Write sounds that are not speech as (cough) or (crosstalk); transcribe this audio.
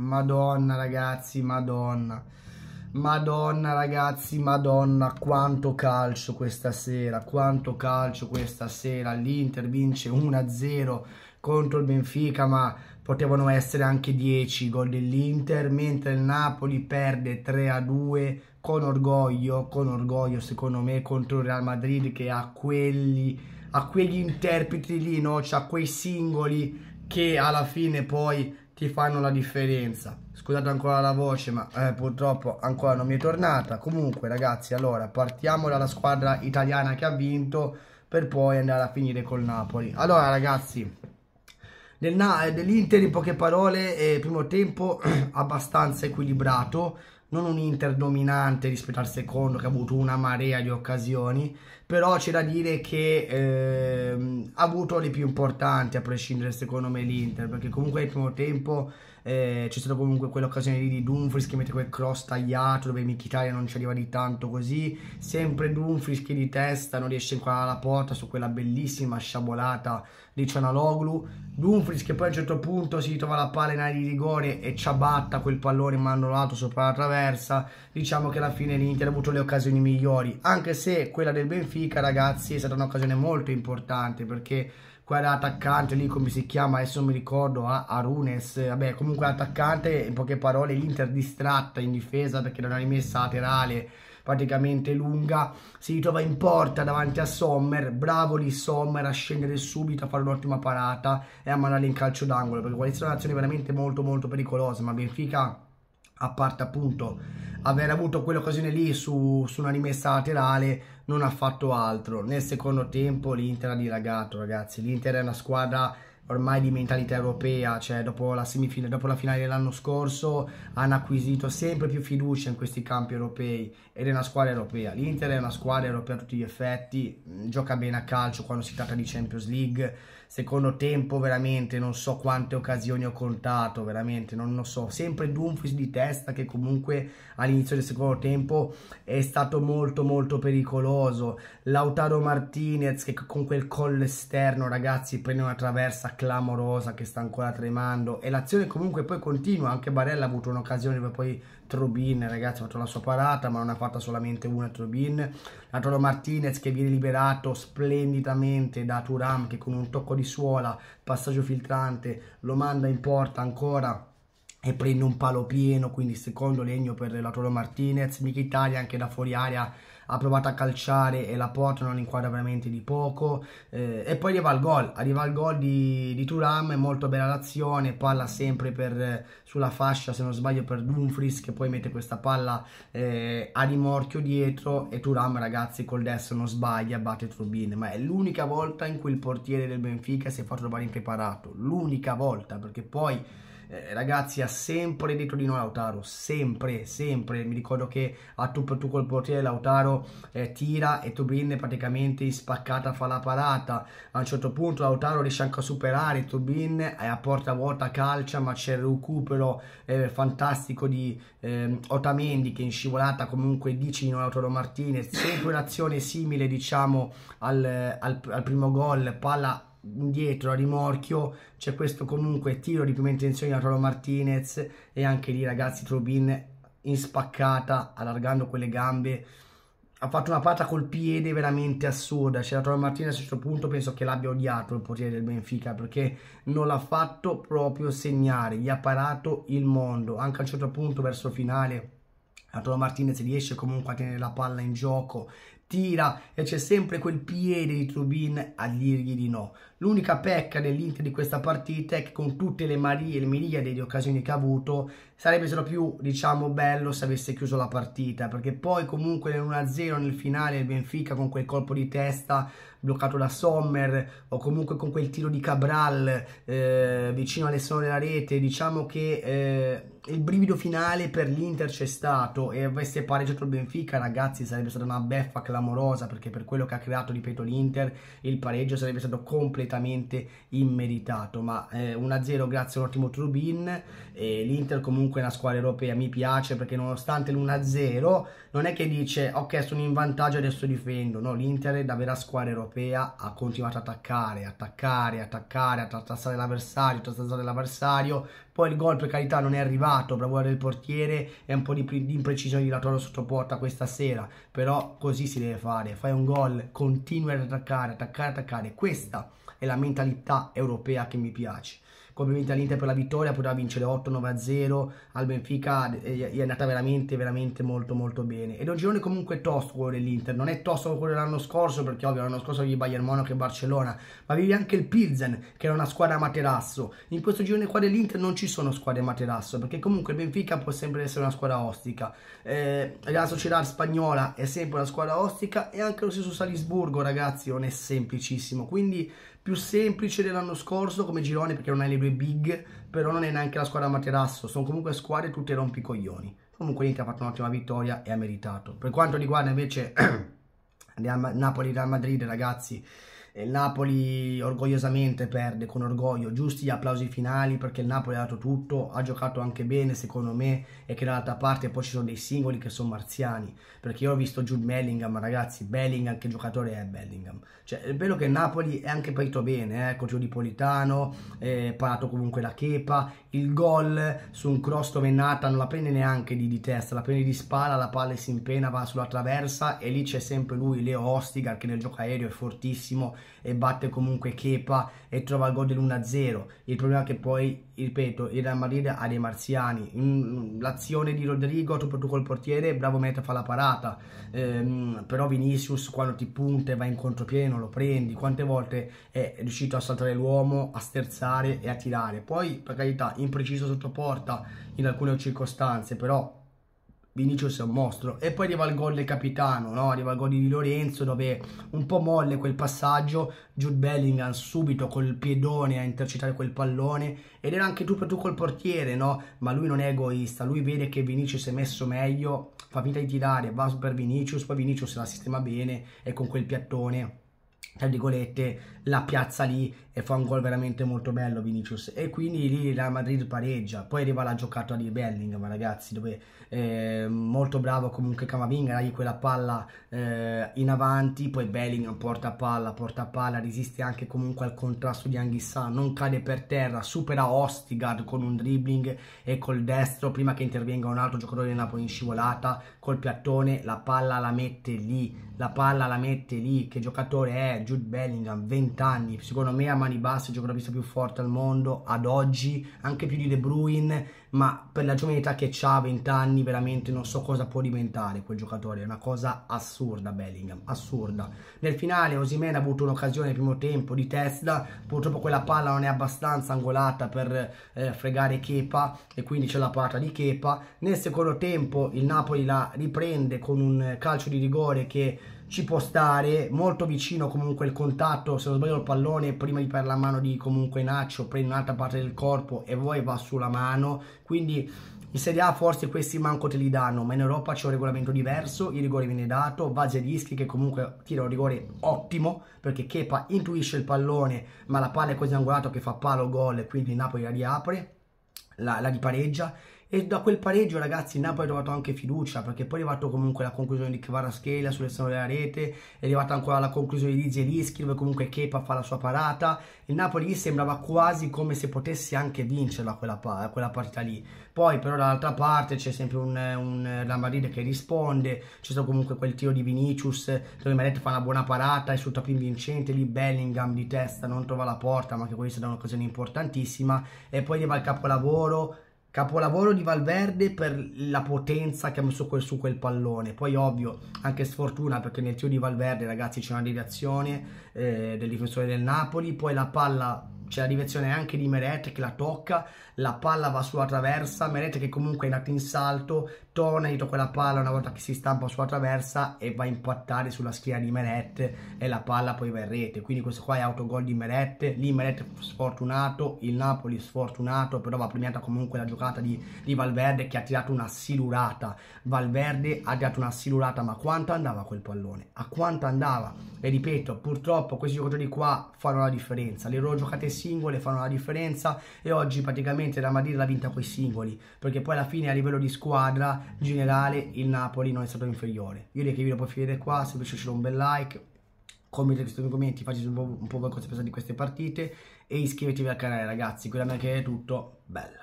Madonna ragazzi, madonna. Madonna ragazzi, madonna, quanto calcio questa sera, quanto calcio questa sera. L'Inter vince 1-0 contro il Benfica, ma potevano essere anche 10 gol dell'Inter, mentre il Napoli perde 3-2 con orgoglio, con orgoglio secondo me contro il Real Madrid che ha quelli, ha quegli interpreti lì, no? C'ha quei singoli che alla fine poi ti fanno la differenza. Scusate ancora la voce, ma eh, purtroppo ancora non mi è tornata. Comunque, ragazzi, allora partiamo dalla squadra italiana che ha vinto per poi andare a finire col Napoli. Allora, ragazzi, dell'Inter eh, in poche parole, eh, primo tempo (clears throat) abbastanza equilibrato, non un Inter dominante rispetto al secondo che ha avuto una marea di occasioni, però c'è da dire che ehm, ha avuto le più importanti a prescindere secondo me l'Inter perché comunque nel primo tempo eh, c'è stata comunque quell'occasione lì di Dumfries che mette quel cross tagliato dove Mkhitaryan non ci arriva di tanto così sempre Dumfries che di testa non riesce a inquadrare la porta su quella bellissima sciabolata di Cianaloglu Dumfries che poi a un certo punto si ritrova la palla in aria di rigore e ciabatta quel pallone manolato sopra la traversa diciamo che alla fine l'Inter ha avuto le occasioni migliori anche se quella del Benfica Benfica ragazzi è stata un'occasione molto importante perché quell'attaccante lì come si chiama adesso non mi ricordo a ah, Arunes vabbè comunque l'attaccante in poche parole l'Inter distratta in difesa perché da una rimessa laterale praticamente lunga si ritrova in porta davanti a Sommer bravo lì Sommer a scendere subito a fare un'ottima parata e a mandarla in calcio d'angolo perché quelle sono azioni veramente molto molto pericolose ma Benfica a parte appunto aver avuto quell'occasione lì su, su, una rimessa laterale non ha fatto altro nel secondo tempo l'Inter ha dilagato ragazzi l'Inter è una squadra ormai di mentalità europea, cioè dopo la, semifinale, dopo la finale dell'anno scorso hanno acquisito sempre più fiducia in questi campi europei ed è una squadra europea. L'Inter è una squadra europea a tutti gli effetti, mm, gioca bene a calcio quando si tratta di Champions League, secondo tempo veramente non so quante occasioni ho contato, veramente non lo so, sempre Dumfries di testa che comunque all'inizio del secondo tempo è stato molto molto pericoloso, Lautaro Martinez che con quel collo esterno ragazzi prende una traversa clamorosa che sta ancora tremando e l'azione comunque poi continua, anche Barella ha avuto un'occasione dove poi Trubin, ragazzi, ha fatto la sua parata ma non ha fatto solamente una Trubin, la Martinez che viene liberato splendidamente da Turam che con un tocco di suola, passaggio filtrante, lo manda in porta ancora e prende un palo pieno, quindi secondo legno per Lautaro Martinez, Mkhitaryan anche da fuori aria ha provato a calciare e la porta non inquadra veramente di poco eh, e poi arriva il gol, arriva il gol di, di Turam, molto bella l'azione, palla sempre per, sulla fascia se non sbaglio per Dumfries che poi mette questa palla eh, a rimorchio dietro e Turam ragazzi col destro non sbaglia, batte Trubin, ma è l'unica volta in cui il portiere del Benfica si è fatto trovare impreparato, l'unica volta perché poi eh, ragazzi ha sempre dietro di noi Lautaro, sempre, sempre, mi ricordo che a tu per tu col portiere Lautaro eh, tira e Tobin praticamente spaccata fa la parata, a un certo punto Lautaro riesce anche a superare Tobin è a porta vuota calcia ma c'è il recupero eh, fantastico di ehm, Otamendi che in scivolata comunque dice di non Lautaro Martinez, sempre un'azione simile diciamo al, al, al primo gol, palla indietro a rimorchio c'è questo comunque tiro di prima intenzione da Toro Martinez e anche lì ragazzi Trubin in spaccata allargando quelle gambe ha fatto una pata col piede veramente assurda c'era cioè, Toro Martinez a questo punto penso che l'abbia odiato il potere del Benfica perché non l'ha fatto proprio segnare gli ha parato il mondo anche a un certo punto verso finale Arturo Martinez riesce comunque a tenere la palla in gioco, tira e c'è sempre quel piede di Trubin a dirgli di no. L'unica pecca dell'Inter di questa partita è che con tutte le marie, le miriade di occasioni che ha avuto, sarebbe stato più, diciamo, bello se avesse chiuso la partita, perché poi comunque nel 1 0 nel finale il Benfica con quel colpo di testa bloccato da Sommer o comunque con quel tiro di Cabral eh, vicino all'esterno della rete, diciamo che... Eh, il brivido finale per l'Inter c'è stato e avesse pareggiato il Benfica, ragazzi, sarebbe stata una beffa clamorosa perché per quello che ha creato, ripeto, l'Inter, il pareggio sarebbe stato completamente immeritato. Ma eh, 1-0 grazie all'ottimo un Trubin, eh, l'Inter comunque è una squadra europea, mi piace perché nonostante l'1-0 non è che dice ok sono in vantaggio adesso difendo, no, l'Inter è da vera squadra europea, ha continuato ad attaccare, attaccare, attaccare, a trattassare l'avversario, a trattassare l'avversario, poi il gol per carità non è arrivato, bravura del portiere e un po' di, di imprecisione di Latoro sotto porta questa sera, però così si deve fare, fai un gol, continui ad attaccare, attaccare, attaccare. Questa è la mentalità europea che mi piace come vinta l'Inter per la vittoria, poteva vincere 8-9-0 al Benfica, eh, gli è andata veramente, veramente molto molto bene. Ed è un girone comunque tosto quello dell'Inter, non è tosto quello dell'anno scorso, perché ovvio l'anno scorso avevi Bayern Monaco e Barcellona, ma avevi anche il Pilsen, che era una squadra a materasso. In questo girone qua dell'Inter non ci sono squadre a materasso, perché comunque il Benfica può sempre essere una squadra ostica. Eh, la società spagnola è sempre una squadra ostica e anche lo stesso Salisburgo, ragazzi, non è semplicissimo. Quindi più semplice dell'anno scorso come girone, perché non hai le due i big, però non è neanche la squadra materasso, sono comunque squadre tutte rompicoglioni. Comunque l'Inter ha fatto un'ottima vittoria e ha meritato. Per quanto riguarda invece (clears throat) Napoli-Real Madrid, ragazzi, il Napoli orgogliosamente perde con orgoglio, giusti gli applausi finali perché il Napoli ha dato tutto, ha giocato anche bene secondo me e che dall'altra parte poi ci sono dei singoli che sono marziani, perché io ho visto Jude Bellingham, ragazzi, Bellingham che giocatore è Bellingham? Cioè è bello che il Napoli è anche partito bene, ecco eh? Gio di Politano, eh, parato comunque la Chepa, il gol su un cross Nata non la prende neanche di, di testa, la prende di spalla, la palla si impena, va sulla traversa e lì c'è sempre lui, Leo Ostigar che nel gioco aereo è fortissimo e batte comunque Kepa e trova il gol dell'1-0. Il problema è che poi, ripeto, il Real Madrid ha dei marziani. L'azione di Rodrigo, tu tu col portiere, bravo Meta fa la parata. Ehm, però Vinicius quando ti punta e va in contropiede non lo prendi. Quante volte è riuscito a saltare l'uomo, a sterzare e a tirare. Poi, per carità, impreciso sotto porta in alcune circostanze, però Vinicius è un mostro. E poi arriva il gol del capitano, no? arriva il gol di Lorenzo dove un po' molle quel passaggio, Jude Bellingham subito col piedone a intercettare quel pallone ed era anche tu per tu col portiere, no? ma lui non è egoista, lui vede che Vinicius è messo meglio, fa finta di tirare, va per Vinicius, poi Vinicius se la sistema bene e con quel piattone tra virgolette, la piazza lì e fa un gol veramente molto bello Vinicius e quindi lì la Madrid pareggia poi arriva la giocata di Belling ma ragazzi dove eh, molto bravo comunque Camavinga dagli quella palla eh, in avanti poi Belling porta palla porta palla resiste anche comunque al contrasto di Anghissà non cade per terra supera Ostigard con un dribbling e col destro prima che intervenga un altro giocatore del Napoli in scivolata col piattone la palla la mette lì la palla la mette lì che giocatore è Jude Bellingham, 20 anni, secondo me a mani basse gioca la pista più forte al mondo ad oggi, anche più di De Bruyne, ma per la giovane età che ha, 20 anni, veramente non so cosa può diventare quel giocatore, è una cosa assurda Bellingham, assurda. Nel finale Osimena ha avuto un'occasione nel primo tempo di testa, purtroppo quella palla non è abbastanza angolata per eh, fregare Kepa e quindi c'è la parata di Kepa. Nel secondo tempo il Napoli la riprende con un calcio di rigore che ci può stare, molto vicino comunque il contatto, se non sbaglio il pallone prima di per la mano di comunque Naccio prende un'altra parte del corpo e poi va sulla mano, quindi in Serie A forse questi manco te li danno, ma in Europa c'è un regolamento diverso, il rigore viene dato, Vazialischi che comunque tira un rigore ottimo, perché Kepa intuisce il pallone, ma la palla è così angolata che fa palo gol, quindi Napoli la riapre, la, la ripareggia, e da quel pareggio, ragazzi, il Napoli ha trovato anche fiducia perché poi è arrivato comunque la conclusione di Kvaraschela sull'esterno della rete, è arrivata ancora la conclusione di Zielinski dove comunque Kepa fa la sua parata. Il Napoli sembrava quasi come se potesse anche vincerla quella, quella partita lì. Poi però dall'altra parte c'è sempre un, un Lamaride che risponde, c'è stato comunque quel tiro di Vinicius dove Meret fa una buona parata e sul tapin vincente lì Bellingham di testa non trova la porta ma che questa è un'occasione importantissima e poi arriva il capolavoro Capolavoro di Valverde per la potenza che ha messo quel, su quel pallone. Poi ovvio, anche sfortuna perché nel tiro di Valverde, ragazzi, c'è una deviazione eh, del difensore del Napoli, poi la palla c'è la direzione anche di Meret che la tocca, la palla va sulla traversa, Meret che comunque è nato in salto, Tonito quella palla una volta che si stampa sulla traversa e va a impattare sulla schiena di Melette e la palla poi va in rete. Quindi questo qua è autogol di Melette, lì Melette sfortunato, il Napoli sfortunato, però va premiata comunque la giocata di, di Valverde che ha tirato una silurata. Valverde ha tirato una silurata, ma quanto andava quel pallone? A quanto andava? E ripeto, purtroppo questi giocatori qua fanno la differenza, le loro giocate singole fanno la differenza e oggi praticamente la Madrid l'ha vinta coi singoli, perché poi alla fine a livello di squadra generale il Napoli non è stato inferiore. Io direi che vi lo puoi finire qua, se vi piace lasciate un bel like, commentate nei commenti, fateci un po', un po' cosa di queste partite e iscrivetevi al canale ragazzi, qui da me che è tutto, bello.